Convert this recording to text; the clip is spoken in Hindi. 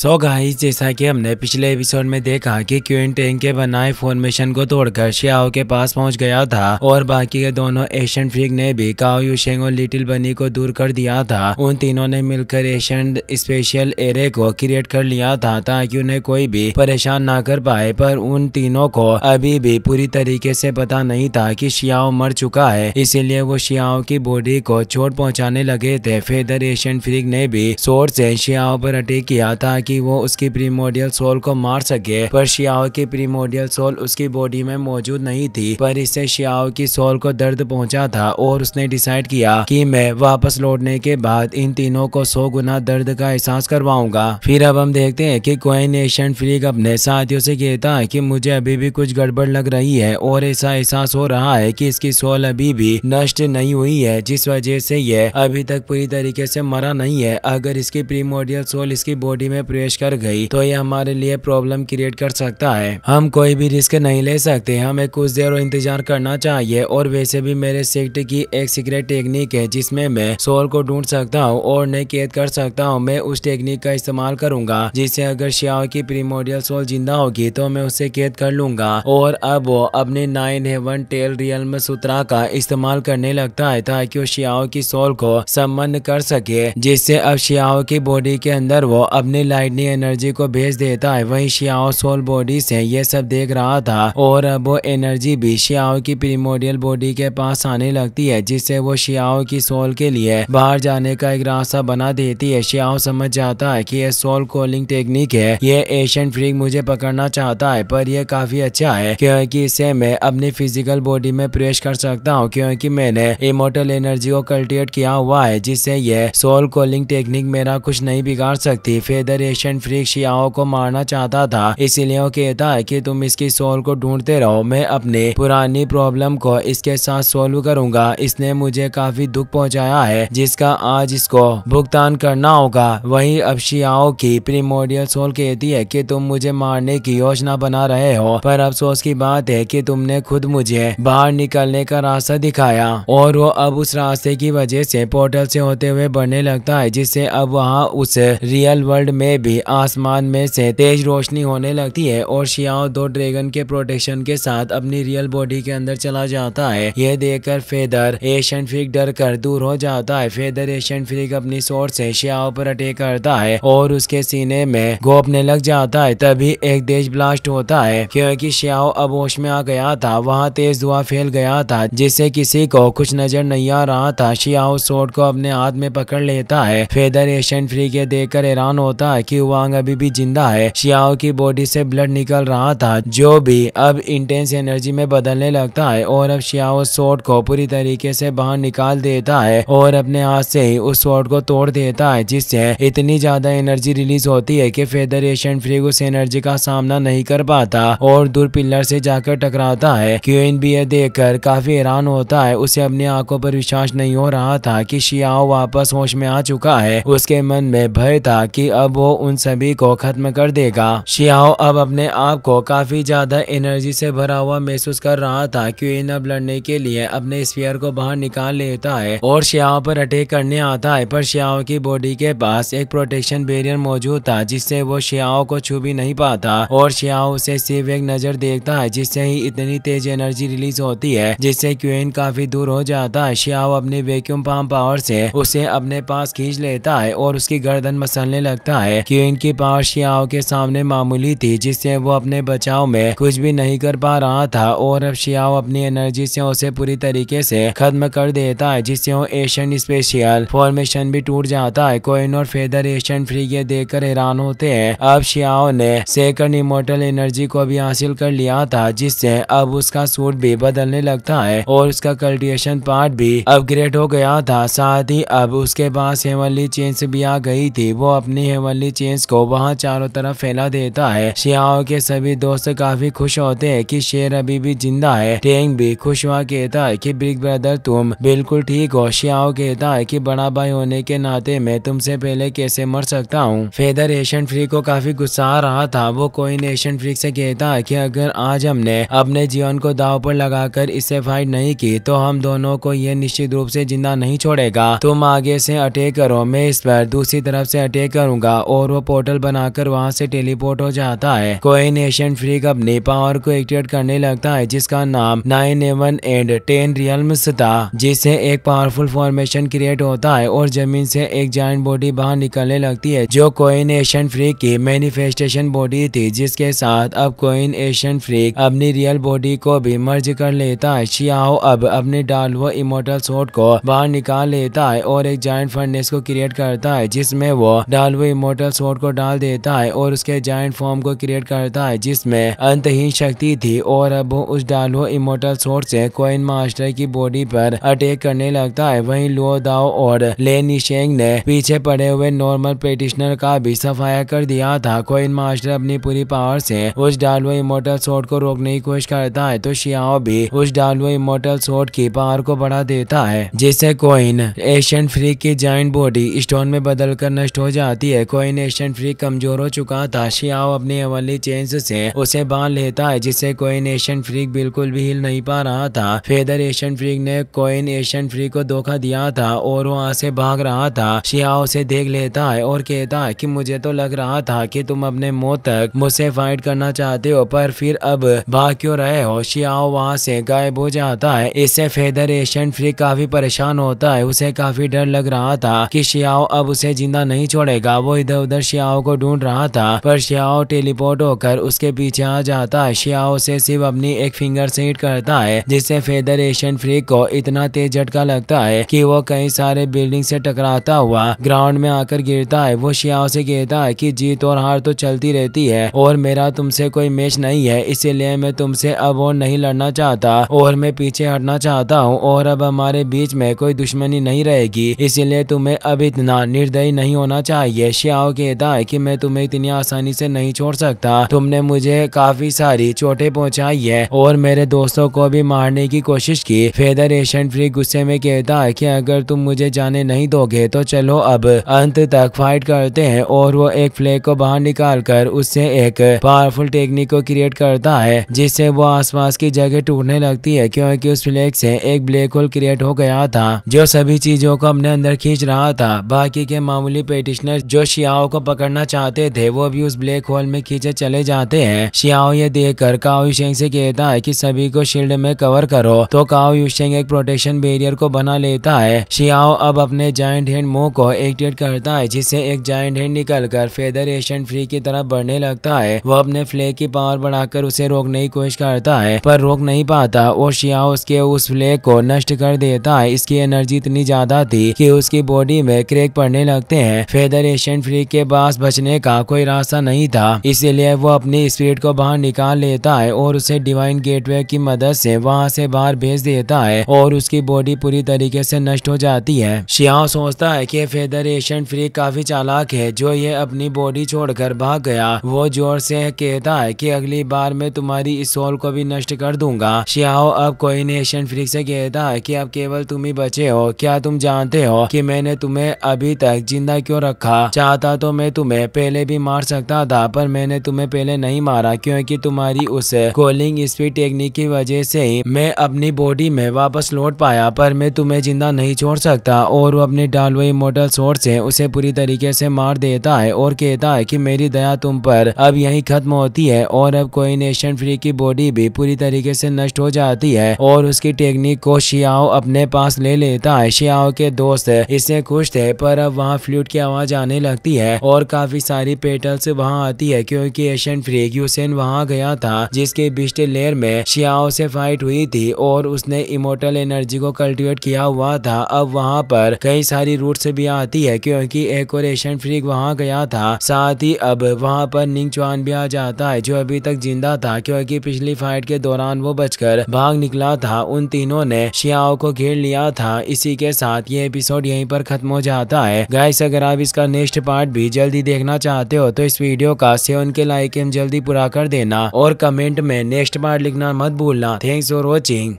सो so गाइस जैसा कि हमने पिछले एपिसोड में देखा कि क्यून टेंग के बनाए फॉर्मेशन को तोड़कर शियाओ के पास पहुंच गया था और बाकी के दोनों एशियन फ्रिक ने भी काओ यूशेंग और लिटिल बनी को दूर कर दिया था उन तीनों ने मिलकर एशियन स्पेशल एरे को क्रिएट कर लिया था ताकि उन्हें कोई भी परेशान ना कर पाए पर उन तीनों को अभी भी पूरी तरीके से पता नहीं था की शियाओ मर चुका है इसीलिए वो शियाओ की बॉडी को चोट पहुँचाने लगे थे फेदर एशियन फ्रिक ने भी शोर से शियाओ पर अटैक किया था ताकि वो उसकी प्रीमोडियल सोल को मार सके पर शियाओ की प्रीमोडियल सोल उसकी बॉडी में मौजूद नहीं थी पर इससे शियाओ की सोल को दर्द पहुंचा था और उसने डिसाइड किया कि मैं वापस लौटने के बाद इन तीनों को सौ गुना दर्द का एहसास करवाऊंगा फिर अब हम देखते हैं कि कोइन एशियन फ्रीक अपने साथियों से कहता है कि मुझे अभी भी कुछ गड़बड़ लग रही है और ऐसा एहसास हो रहा है कि इसकी सोल अभी भी नष्ट नहीं हुई है जिस वजह से यह अभी तक पूरी तरीके से मरा नहीं है अगर इसकी प्रीमोडियल सोल इसकी बॉडी में प्रवेश कर गई तो ये हमारे लिए प्रॉब्लम क्रिएट कर सकता है हम कोई भी रिस्क नहीं ले सकते हमें कुछ देर इंतजार करना चाहिए और वैसे भी मेरे सेक्ट की एक सीक्रेट टेक्निक है जिसमें मैं सोल को ढूंढ सकता हूँ और नई कैद कर सकता हूँ मैं उस टेक्निक का इस्तेमाल करूंगा जिससे अगर श्याओ की प्रीमोडियल सोल जिंदा होगी तो मैं उसे कैद कर लूंगा और अब वो अपने नाइन हेवन टेल रियल में सुतरा का इस्तेमाल करने लगता है ताकि वो श्याओ की सोल को सम्मान कर सके जिससे अब श्याओ की बॉडी के अंदर वो अपने लाइफ लाइटनिंग एनर्जी को भेज देता है वही शियाओ सोल बॉडी से ये सब देख रहा था और अब वो एनर्जी भी शियाओ की प्रीमोडियल बॉडी के पास आने लगती है जिससे वो शियाओ की सोल के लिए बाहर जाने का एक रास्ता बना देती है शियाओ समझ जाता है की यह सोल कॉलिंग टेक्निक है ये एशियन फ्रिक मुझे पकड़ना चाहता है पर यह काफी अच्छा है क्योंकि इसे मैं अपनी फिजिकल बॉडी में प्रवेश कर सकता हूँ क्योंकि मैंने इमोटल एनर्जी को कल्टिवेट किया हुआ है जिससे यह सोल कॉलिंग टेक्निक मेरा कुछ नहीं बिगाड़ सकती फेदर एशियन फ्रिक शियाओं को मारना चाहता था इसीलिए वो कहता है कि तुम इसकी सोल को ढूंढते रहो मैं अपने पुरानी प्रॉब्लम को इसके साथ सोल्व करूंगा इसने मुझे काफी दुख पहुंचाया है जिसका आज इसको भुगतान करना होगा वही अब शियाओं की प्रीमोडियल सोल कहती है की तुम मुझे मारने की योजना बना रहे हो पर अफसोस की बात है की तुमने खुद मुझे बाहर निकलने का रास्ता दिखाया और वो अब उस रास्ते की वजह से पोर्टल से होते हुए बढ़ने लगता है जिससे अब वहाँ उस रियल वर्ल्ड में भी आसमान में से तेज रोशनी होने लगती है और शियाओ दो ड्रैगन के प्रोटेक्शन के साथ अपनी रियल बॉडी के अंदर चला जाता है यह देखकर फेदर एशियन फ्रिक डर कर दूर हो जाता है फेदर एशियन फ्रिक अपनी शोर से शियाओ पर अटैक करता है और उसके सीने में गोपने लग जाता है तभी एक देश ब्लास्ट होता है क्योंकि शियाओ अब होश में आ गया था वहाँ तेज धुआ फैल गया था जिससे किसी को कुछ नजर नहीं आ रहा था शियाओ शोर को अपने हाथ में पकड़ लेता है फेदर एशियन फ्री के देखकर हैरान होता है की वांग अभी भी जिंदा है शियाओ की बॉडी से ब्लड निकल रहा था जो भी अब इंटेंस एनर्जी में बदलने लगता है और अब शियाओ शॉर्ट को पूरी तरीके से बाहर निकाल देता है और अपने हाथ से ही उस शॉर्ट को तोड़ देता है जिससे इतनी ज्यादा एनर्जी रिलीज होती है की फेडरेशन फ्रिग उस एनर्जी का सामना नहीं कर पाता और दूर पिल्लर से जाकर टकराता है क्यून भी यह काफी हैरान होता है उसे अपनी आंखों पर विश्वास नहीं हो रहा था कि शियाओ वापस होश में आ चुका है उसके मन में भय था कि अब वो उन सभी को खत्म कर देगा शियाओ अब अपने आप को काफी ज्यादा एनर्जी से भरा हुआ महसूस कर रहा था क्यून अब लड़ने के लिए अपने स्पेयर को बाहर निकाल लेता है और शियाओ पर अटैक करने आता है पर शियाओ की बॉडी के पास एक प्रोटेक्शन बैरियर मौजूद था जिससे वो शियाओ को छू भी नहीं पाता और शियाओ उसे सिर्फ एक नजर देखता है जिससे ही इतनी तेज एनर्जी रिलीज होती है जिससे क्यून काफी दूर हो जाता है शियाओ अपने वैक्यूम पाम पावर से उसे अपने पास खींच लेता है और उसकी गर्दन मसलने लगता है कि इनकी पार्शियाओं के सामने मामूली थी जिससे वो अपने बचाव में कुछ भी नहीं कर पा रहा था और अब शियाओ अपनी एनर्जी से उसे पूरी तरीके से खत्म कर देता है जिससे वो एशियन स्पेशियल फॉर्मेशन भी टूट जाता है कोइन और फेदर एशियन फ्री ये कर हैरान होते हैं अब शियाओ ने सेकंड इमोटल एनर्जी को भी हासिल कर लिया था जिससे अब उसका सूट भी बदलने लगता है और उसका कल्टिवेशन पार्ट भी अपग्रेड हो गया था साथ ही अब उसके पास हेवनली चेंज भी आ गई थी वो अपनी हेमली चीज को वहाँ चारों तरफ फैला देता है शियाओ के सभी दोस्त काफी खुश होते हैं कि शेर अभी भी जिंदा है टेंग भी खुश हुआ कहता है कि बिग ब्रदर तुम बिल्कुल ठीक हो शियाओ कहता है कि बड़ा भाई होने के नाते मैं तुमसे पहले कैसे मर सकता हूँ फेदर एशियन फ्री को काफी गुस्सा आ रहा था वो कोई एशियन फ्री से कहता है की अगर आज हमने अपने जीवन को दाव पर लगाकर इससे फाइट नहीं की तो हम दोनों को यह निश्चित रूप से जिंदा नहीं छोड़ेगा तुम आगे से अटैक करो मैं इस पर दूसरी तरफ से अटैक करूंगा और और वो पोर्टल बनाकर वहाँ से टेलीपोर्ट हो जाता है कोई नेशन फ्री कब नेपा और को एक्टिवेट करने लगता है जिसका नाम nine heaven and ten real था जिससे एक पावरफुल फॉर्मेशन क्रिएट होता है और जमीन से एक जॉइंट बॉडी बाहर निकलने लगती है जो कोइन एशियन फ्रीक की मैनिफेस्टेशन बॉडी थी जिसके साथ अब कोइन एशियन फ्रीक अपनी रियल बॉडी को भी मर्ज कर लेता है शियाओ अब अपने व इमोटल सोट को बाहर निकाल लेता है और एक जॉइंट फर्नेस को क्रिएट करता है जिसमे वो व इमोटल स्वॉर्ड को डाल देता है और उसके जॉइंट फॉर्म को क्रिएट करता है जिसमें अंतहीन शक्ति थी और अब वो उस डालो इमोटल स्वॉर्ड से कोइन मास्टर की बॉडी पर अटैक करने लगता है वही लो दाओ और ले निशेंग ने पीछे पड़े हुए नॉर्मल पेटिशनर का भी सफाया कर दिया था कोइन मास्टर अपनी पूरी पावर से उस डालो इमोटल स्वॉर्ड को रोकने की कोशिश करता है तो शियाओ भी उस डालो इमोटल स्वॉर्ड की पावर को बढ़ा देता है जिससे कोइन एशियन फ्री की जॉइंट बॉडी स्टोन में बदलकर नष्ट हो जाती है कोइन कोऑर्डिनेशन फ्री कमजोर हो चुका था शियाओ अपनी अवली चेंज से उसे बांध लेता है जिससे कोइन एशियन फ्रीक बिल्कुल भी हिल नहीं पा रहा था फेदर एशियन फ्रीक ने कोइन एशियन फ्रीक को धोखा दिया था और वहाँ से भाग रहा था शिया उसे देख लेता है और कहता है कि मुझे तो लग रहा था कि तुम अपने मौत तक मुझसे फाइट करना चाहते हो पर फिर अब भाग क्यों रहे हो शियाओ वहाँ से गायब हो जाता है इससे फेदर एशियन फ्रीक काफी परेशान होता है उसे काफी डर लग रहा था कि शियाओ अब उसे जिंदा नहीं छोड़ेगा वो इधर उधर अंदर श्याओ को ढूंढ रहा था पर श्याओ टेलीपोर्ट होकर उसके पीछे आ जाता है श्याओ से सिर्फ अपनी एक फिंगर से हिट करता है जिससे फेदरेशन फ्रीक को इतना तेज झटका लगता है कि वो कई सारे बिल्डिंग से टकराता हुआ ग्राउंड में आकर गिरता है वो श्याओ से कहता है कि जीत और हार तो चलती रहती है और मेरा तुमसे कोई मैच नहीं है इसीलिए मैं तुमसे अब और नहीं लड़ना चाहता और मैं पीछे हटना चाहता हूँ और अब हमारे बीच में कोई दुश्मनी नहीं रहेगी इसीलिए तुम्हें अब इतना निर्दयी नहीं होना चाहिए श्याओ कहता है कि मैं तुम्हें इतनी आसानी से नहीं छोड़ सकता तुमने मुझे काफी सारी चोटें पहुंचाई है और मेरे दोस्तों को भी मारने की कोशिश की फेदर एशियन फ्री गुस्से में कहता है कि अगर तुम मुझे जाने नहीं दोगे तो चलो अब अंत तक फाइट करते हैं और वो एक फ्लैग को बाहर निकाल कर उससे एक पावरफुल टेक्निक को क्रिएट करता है जिससे वो आसपास की जगह टूटने लगती है क्योंकि उस फ्लैग से एक ब्लैक होल क्रिएट हो गया था जो सभी चीजों को अपने अंदर खींच रहा था बाकी के मामूली पेटिशनर जो शिया काओ को पकड़ना चाहते थे वो भी उस ब्लैक होल में खींचे चले जाते हैं शियाओ ये देख कर काओ युशेंग से कहता है की सभी को शील्ड में कवर करो तो काओ युशेंग एक प्रोटेक्शन बैरियर को बना लेता है शियाओ अब अपने जॉइंट हैंड मुंह को एक्टिवेट करता है जिससे एक जॉइंट हैंड निकल कर फेदर एशियन फ्री की तरफ बढ़ने लगता है वो अपने फ्लैग की पावर बढ़ाकर उसे रोकने की कोशिश करता है पर रोक नहीं पाता और शियाओ उसके उस फ्लेक को नष्ट कर देता है इसकी एनर्जी इतनी ज्यादा थी कि उसकी बॉडी में क्रैक पड़ने लगते हैं फेदर एशियन फ्री के पास बचने का कोई रास्ता नहीं था इसीलिए वो अपनी स्पिरिट को बाहर निकाल लेता है और उसे डिवाइन गेटवे की मदद से वहाँ से बाहर भेज देता है और उसकी बॉडी पूरी तरीके से नष्ट हो जाती है शिया सोचता है कि फेडरेशन फ्री काफी चालाक है जो ये अपनी बॉडी छोड़कर भाग गया वो जोर से कहता है कि अगली बार मैं तुम्हारी इस सोल को भी नष्ट कर दूंगा शियाओ अब कोई नेशन फ्रिक से कहता है कि अब केवल तुम ही बचे हो क्या तुम जानते हो कि मैंने तुम्हें अभी तक जिंदा क्यों रखा चाहता तो मैं तुम्हें पहले भी मार सकता था पर मैंने तुम्हें पहले नहीं मारा क्योंकि तुम्हारी उस कॉलिंग स्पीड टेक्निक की वजह से ही मैं अपनी बॉडी में वापस लौट पाया पर मैं तुम्हें जिंदा नहीं छोड़ सकता और वो अपने हुई मोटल शोर से उसे पूरी तरीके से मार देता है और कहता है की मेरी दया तुम पर अब यही खत्म होती है और अब कोई नेशन फ्री की बॉडी भी पूरी तरीके से नष्ट हो जाती है और उसकी टेक्निक को शियाओ अपने पास ले लेता है शियाओ के दोस्त इससे खुश थे पर अब वहाँ फ्लूट की आवाज आने लगती है है और काफी सारी पेटल्स वहाँ आती है क्योंकि एशियन फ्रेग्यूसेन वहाँ गया था जिसके बिस्ट लेयर में शियाओ से फाइट हुई थी और उसने इमोटल एनर्जी को कल्टिवेट किया हुआ था अब वहाँ पर कई सारी रूट भी आती है क्योंकि एक और एशियन फ्रीक वहाँ गया था साथ ही अब वहाँ पर निंग चौहान भी आ जाता है जो अभी तक जिंदा था क्योंकि पिछली फाइट के दौरान वो बचकर भाग निकला था उन तीनों ने शियाओ को घेर लिया था इसी के साथ ये एपिसोड यहीं पर खत्म हो जाता है गाइस अगर आप इसका नेक्स्ट पार्ट भी भी जल्दी देखना चाहते हो तो इस वीडियो का सेवन के लाइक एम जल्दी पूरा कर देना और कमेंट में नेक्स्ट बार लिखना मत भूलना थैंक्स फॉर वॉचिंग